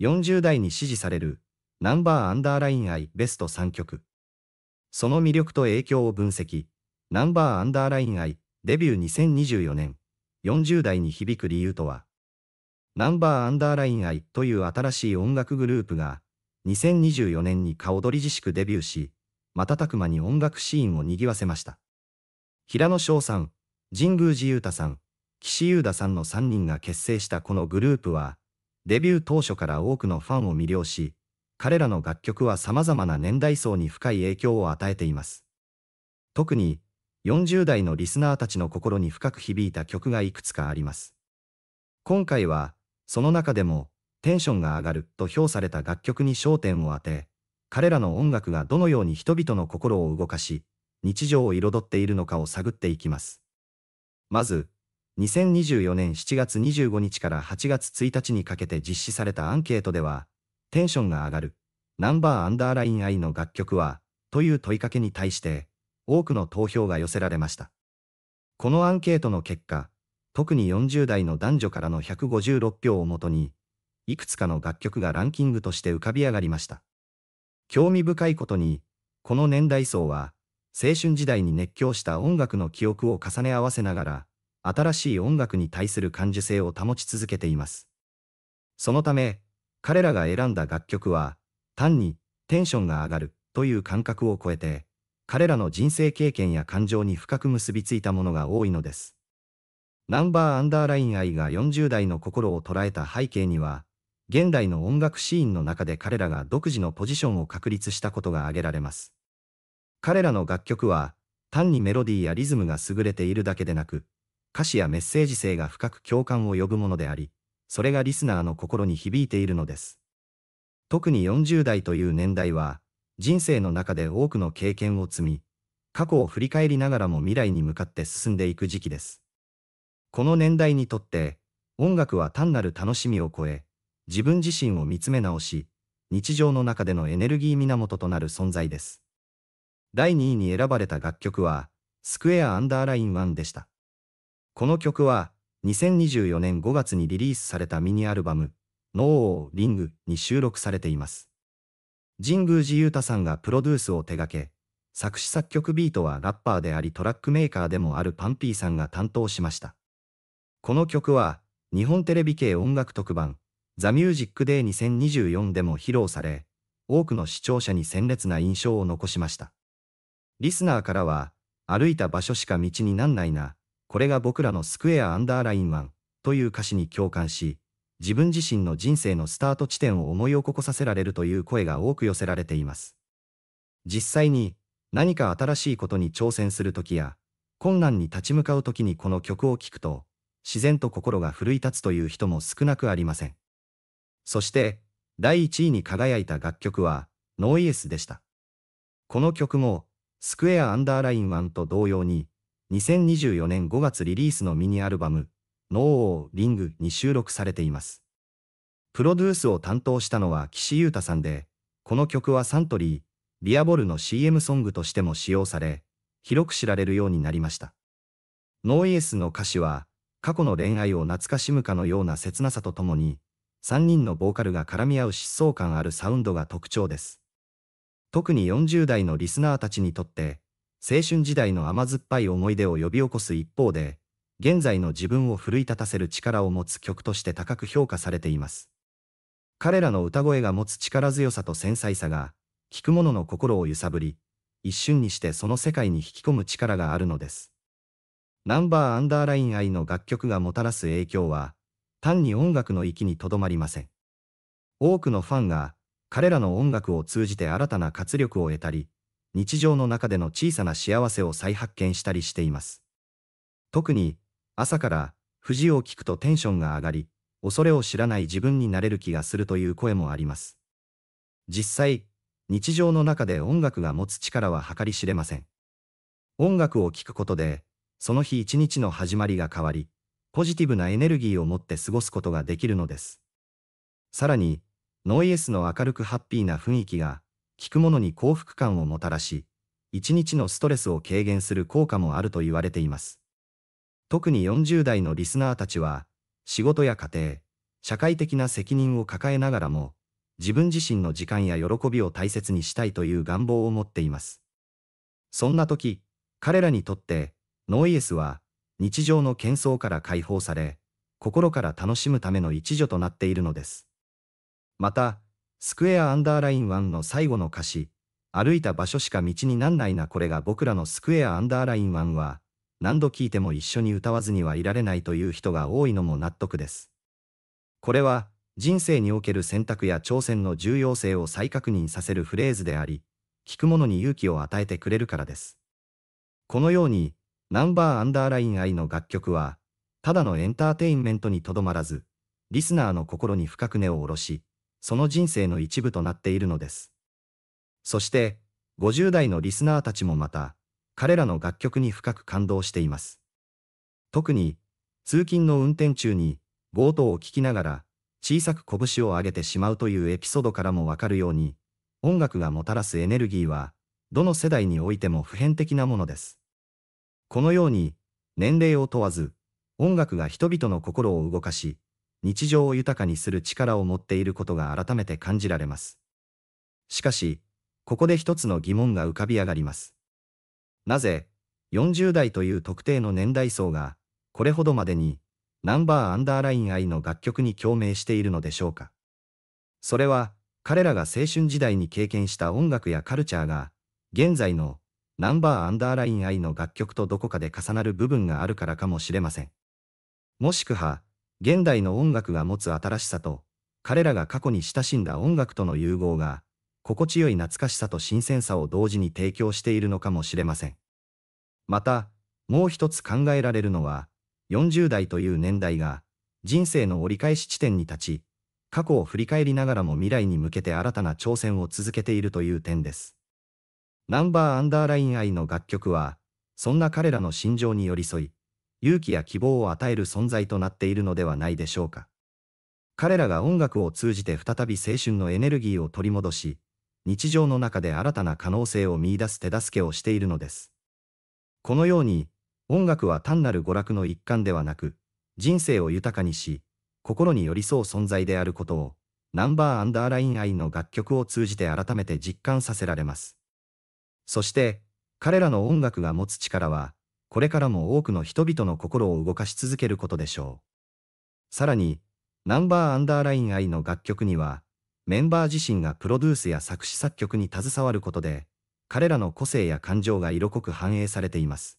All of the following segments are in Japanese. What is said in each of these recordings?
40代に支持されるナンバーアンダーラインイベスト3曲。その魅力と影響を分析。ナンバーアンダーラインイデビュー2024年40代に響く理由とは。ナンバーアンダーラインイという新しい音楽グループが2024年に顔取り自粛デビューし、瞬く間に音楽シーンを賑わせました。平野翔さん、神宮寺勇太さん、岸優太さんの3人が結成したこのグループは、デビュー当初から多くのファンを魅了し、彼らの楽曲は様々な年代層に深い影響を与えています。特に、40代のリスナーたちの心に深く響いた曲がいくつかあります。今回は、その中でも、テンションが上がると評された楽曲に焦点を当て、彼らの音楽がどのように人々の心を動かし、日常を彩っているのかを探っていきます。まず、2024年7月25日から8月1日にかけて実施されたアンケートでは、テンションが上がる、ナンバーアンダーライン I の楽曲は、という問いかけに対して、多くの投票が寄せられました。このアンケートの結果、特に40代の男女からの156票をもとに、いくつかの楽曲がランキングとして浮かび上がりました。興味深いことに、この年代層は、青春時代に熱狂した音楽の記憶を重ね合わせながら、新しい音楽に対する感受性を保ち続けています。そのため、彼らが選んだ楽曲は、単にテンションが上がるという感覚を超えて、彼らの人生経験や感情に深く結びついたものが多いのです。ナンバーアンダーライン愛が40代の心を捉えた背景には、現代の音楽シーンの中で彼らが独自のポジションを確立したことが挙げられます。彼らの楽曲は、単にメロディーやリズムが優れているだけでなく、歌詞やメッセージ性が深く共感を呼ぶものであり、それがリスナーの心に響いているのです。特に40代という年代は、人生の中で多くの経験を積み、過去を振り返りながらも未来に向かって進んでいく時期です。この年代にとって、音楽は単なる楽しみを超え、自分自身を見つめ直し、日常の中でのエネルギー源となる存在です。第2位に選ばれた楽曲は、スクエアアンダーライン1でした。この曲は、2024年5月にリリースされたミニアルバム、ノーリングに収録されています。神宮寺勇太さんがプロデュースを手掛け、作詞作曲ビートはラッパーでありトラックメーカーでもあるパンピーさんが担当しました。この曲は、日本テレビ系音楽特番、ザ・ミュージック・デイ2024でも披露され、多くの視聴者に鮮烈な印象を残しました。リスナーからは、歩いた場所しか道になんないな、これが僕らのスクエアアンダーライン1という歌詞に共感し、自分自身の人生のスタート地点を思い起こさせられるという声が多く寄せられています。実際に何か新しいことに挑戦するときや、困難に立ち向かうときにこの曲を聴くと、自然と心が奮い立つという人も少なくありません。そして、第1位に輝いた楽曲は、ノーイエスでした。この曲も、スクエアアンダーライン1と同様に、2024年5月リリースのミニアルバム、ノーオーリングに収録されています。プロデュースを担当したのは岸優太さんで、この曲はサントリー、ビアボルの CM ソングとしても使用され、広く知られるようになりました。ノーイエスの歌詞は、過去の恋愛を懐かしむかのような切なさとともに、3人のボーカルが絡み合う疾走感あるサウンドが特徴です。特に40代のリスナーたちにとって、青春時代の甘酸っぱい思い出を呼び起こす一方で、現在の自分を奮い立たせる力を持つ曲として高く評価されています。彼らの歌声が持つ力強さと繊細さが、聴く者の心を揺さぶり、一瞬にしてその世界に引き込む力があるのです。ナンバーアンダーライン愛の楽曲がもたらす影響は、単に音楽の域にとどまりません。多くのファンが、彼らの音楽を通じて新たな活力を得たり、日常の中での小さな幸せを再発見したりしています。特に、朝から富士を聞くとテンションが上がり、恐れを知らない自分になれる気がするという声もあります。実際、日常の中で音楽が持つ力は計り知れません。音楽を聴くことで、その日一日の始まりが変わり、ポジティブなエネルギーを持って過ごすことができるのです。さらに、ノイエスの明るくハッピーな雰囲気が聞く者に幸福感をもたらし、一日のストレスを軽減する効果もあると言われています。特に40代のリスナーたちは、仕事や家庭、社会的な責任を抱えながらも、自分自身の時間や喜びを大切にしたいという願望を持っています。そんな時、彼らにとって、ノーイエスは、日常の喧騒から解放され、心から楽しむための一助となっているのです。また、スクエアアンダーライン1の最後の歌詞、歩いた場所しか道になんないなこれが僕らのスクエアアンダーライン1は、何度聴いても一緒に歌わずにはいられないという人が多いのも納得です。これは、人生における選択や挑戦の重要性を再確認させるフレーズであり、聞く者に勇気を与えてくれるからです。このように、ナンバーアンダーライン愛の楽曲は、ただのエンターテインメントにとどまらず、リスナーの心に深く根を下ろし、その人生の一部となっているのです。そして、50代のリスナーたちもまた、彼らの楽曲に深く感動しています。特に、通勤の運転中に、強盗を聴きながら、小さく拳を上げてしまうというエピソードからもわかるように、音楽がもたらすエネルギーは、どの世代においても普遍的なものです。このように、年齢を問わず、音楽が人々の心を動かし、日常を豊かにする力を持っていることが改めて感じられます。しかし、ここで一つの疑問が浮かび上がります。なぜ、40代という特定の年代層が、これほどまでに、ナンバーアンダーライン愛の楽曲に共鳴しているのでしょうか。それは、彼らが青春時代に経験した音楽やカルチャーが、現在のナンバーアンダーライン愛の楽曲とどこかで重なる部分があるからかもしれません。もしくは、現代の音楽が持つ新しさと、彼らが過去に親しんだ音楽との融合が、心地よい懐かしさと新鮮さを同時に提供しているのかもしれません。また、もう一つ考えられるのは、40代という年代が、人生の折り返し地点に立ち、過去を振り返りながらも未来に向けて新たな挑戦を続けているという点です。ナンバーアンダーライン愛の楽曲は、そんな彼らの心情に寄り添い、勇気や希望を与える存在となっているのではないでしょうか。彼らが音楽を通じて再び青春のエネルギーを取り戻し、日常の中で新たな可能性を見出す手助けをしているのです。このように、音楽は単なる娯楽の一環ではなく、人生を豊かにし、心に寄り添う存在であることを、ナンバーアンダーラインアイの楽曲を通じて改めて実感させられます。そして、彼らの音楽が持つ力は、これからも多くの人々の心を動かし続けることでしょう。さらに、ナンバーアンダーライン愛の楽曲には、メンバー自身がプロデュースや作詞作曲に携わることで、彼らの個性や感情が色濃く反映されています。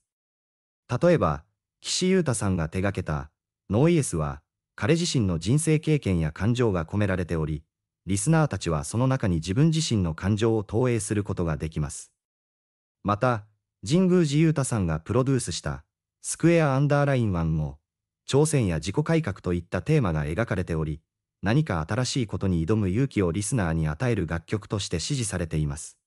例えば、岸優太さんが手掛けた、ノーイエスは、彼自身の人生経験や感情が込められており、リスナーたちはその中に自分自身の感情を投影することができます。また、神宮寺勇太さんがプロデュースしたスクエアアンダーライン1も、挑戦や自己改革といったテーマが描かれており、何か新しいことに挑む勇気をリスナーに与える楽曲として支持されています。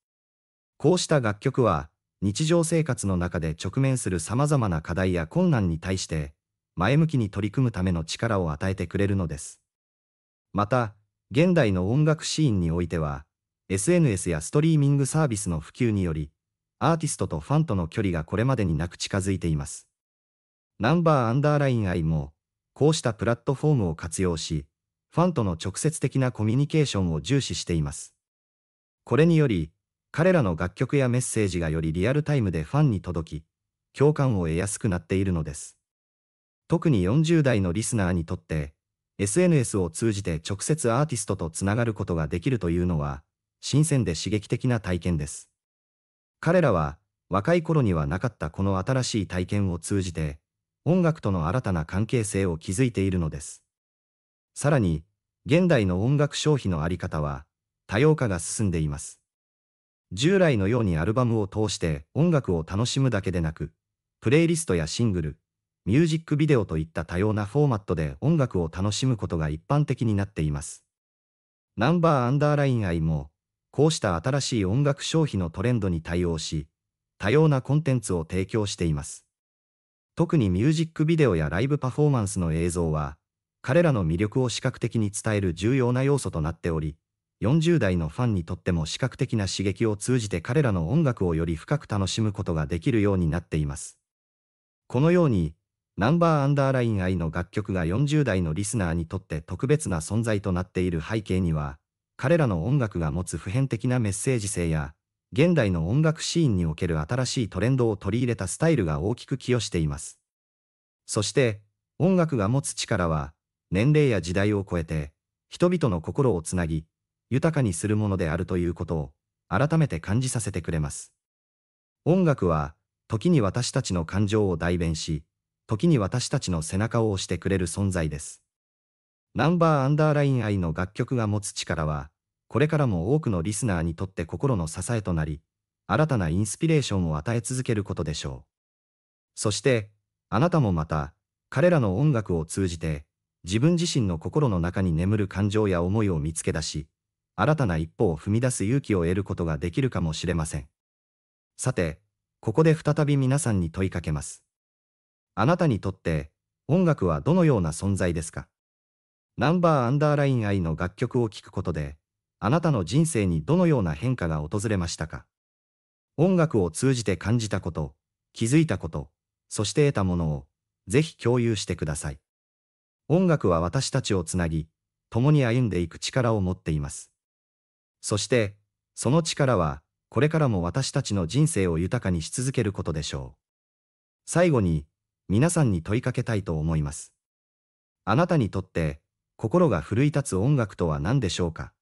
こうした楽曲は、日常生活の中で直面する様々な課題や困難に対して、前向きに取り組むための力を与えてくれるのです。また、現代の音楽シーンにおいては、SNS やストリーミングサービスの普及により、アーティストとファンとの距離がこれまでになく近づいています。ナンバーアンダーライン愛も、こうしたプラットフォームを活用し、ファンとの直接的なコミュニケーションを重視しています。これにより、彼らの楽曲やメッセージがよりリアルタイムでファンに届き、共感を得やすくなっているのです。特に40代のリスナーにとって、SNS を通じて直接アーティストとつながることができるというのは、新鮮で刺激的な体験です。彼らは若い頃にはなかったこの新しい体験を通じて音楽との新たな関係性を築いているのです。さらに現代の音楽消費のあり方は多様化が進んでいます。従来のようにアルバムを通して音楽を楽しむだけでなく、プレイリストやシングル、ミュージックビデオといった多様なフォーマットで音楽を楽しむことが一般的になっています。ナンバーアンダーライン愛もこうした新しい音楽消費のトレンドに対応し、多様なコンテンツを提供しています。特にミュージックビデオやライブパフォーマンスの映像は、彼らの魅力を視覚的に伝える重要な要素となっており、40代のファンにとっても視覚的な刺激を通じて彼らの音楽をより深く楽しむことができるようになっています。このように、ナンバーアンダーライン愛の楽曲が40代のリスナーにとって特別な存在となっている背景には、彼らの音楽が持つ普遍的なメッセージ性や、現代の音楽シーンにおける新しいトレンドを取り入れたスタイルが大きく寄与しています。そして、音楽が持つ力は、年齢や時代を超えて、人々の心をつなぎ、豊かにするものであるということを、改めて感じさせてくれます。音楽は、時に私たちの感情を代弁し、時に私たちの背中を押してくれる存在です。ナンバーアンダーライン愛の楽曲が持つ力は、これからも多くのリスナーにとって心の支えとなり、新たなインスピレーションを与え続けることでしょう。そして、あなたもまた、彼らの音楽を通じて、自分自身の心の中に眠る感情や思いを見つけ出し、新たな一歩を踏み出す勇気を得ることができるかもしれません。さて、ここで再び皆さんに問いかけます。あなたにとって、音楽はどのような存在ですかナンバーアンダーライン愛の楽曲を聴くことで、あなたの人生にどのような変化が訪れましたか音楽を通じて感じたこと、気づいたこと、そして得たものを、ぜひ共有してください。音楽は私たちをつなぎ、共に歩んでいく力を持っています。そして、その力は、これからも私たちの人生を豊かにし続けることでしょう。最後に、皆さんに問いかけたいと思います。あなたにとって、心が奮い立つ音楽とは何でしょうか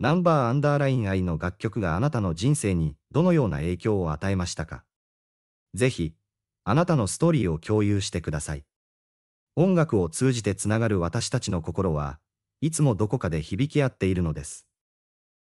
ナンバーアンダーライン愛の楽曲があなたの人生にどのような影響を与えましたかぜひ、あなたのストーリーを共有してください。音楽を通じてつながる私たちの心はいつもどこかで響き合っているのです。